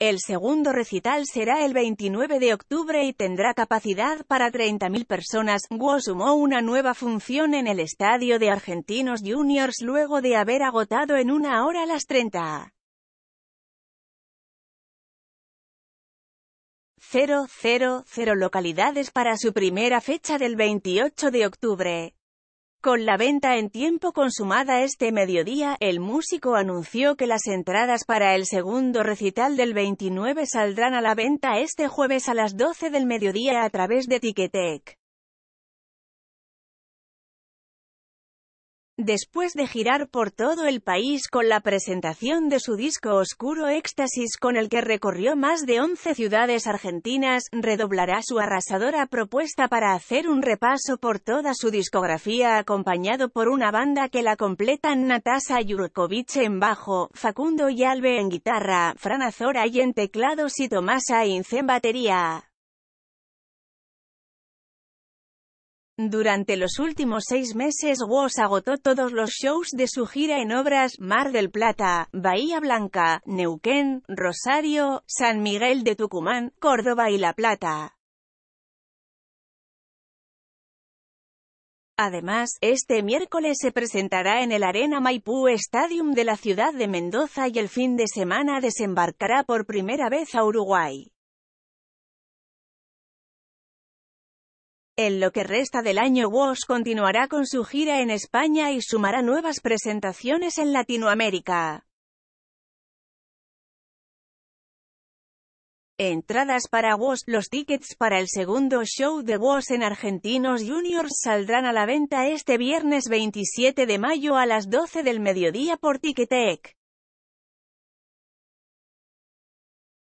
El segundo recital será el 29 de octubre y tendrá capacidad para 30.000 personas. Wo sumó una nueva función en el estadio de Argentinos Juniors luego de haber agotado en una hora las 30. 000 localidades para su primera fecha del 28 de octubre. Con la venta en tiempo consumada este mediodía, el músico anunció que las entradas para el segundo recital del 29 saldrán a la venta este jueves a las 12 del mediodía a través de Ticketek. Después de girar por todo el país con la presentación de su disco Oscuro Éxtasis con el que recorrió más de 11 ciudades argentinas, redoblará su arrasadora propuesta para hacer un repaso por toda su discografía acompañado por una banda que la completan Natasa Yurkovich en bajo, Facundo y Alve en guitarra, Fran Azora y en teclados y Tomasa Ince en batería. Durante los últimos seis meses Woz agotó todos los shows de su gira en obras, Mar del Plata, Bahía Blanca, Neuquén, Rosario, San Miguel de Tucumán, Córdoba y La Plata. Además, este miércoles se presentará en el Arena Maipú Stadium de la ciudad de Mendoza y el fin de semana desembarcará por primera vez a Uruguay. En lo que resta del año WOS continuará con su gira en España y sumará nuevas presentaciones en Latinoamérica. Entradas para WOS, Los tickets para el segundo show de WOS en Argentinos Juniors saldrán a la venta este viernes 27 de mayo a las 12 del mediodía por Ticketek.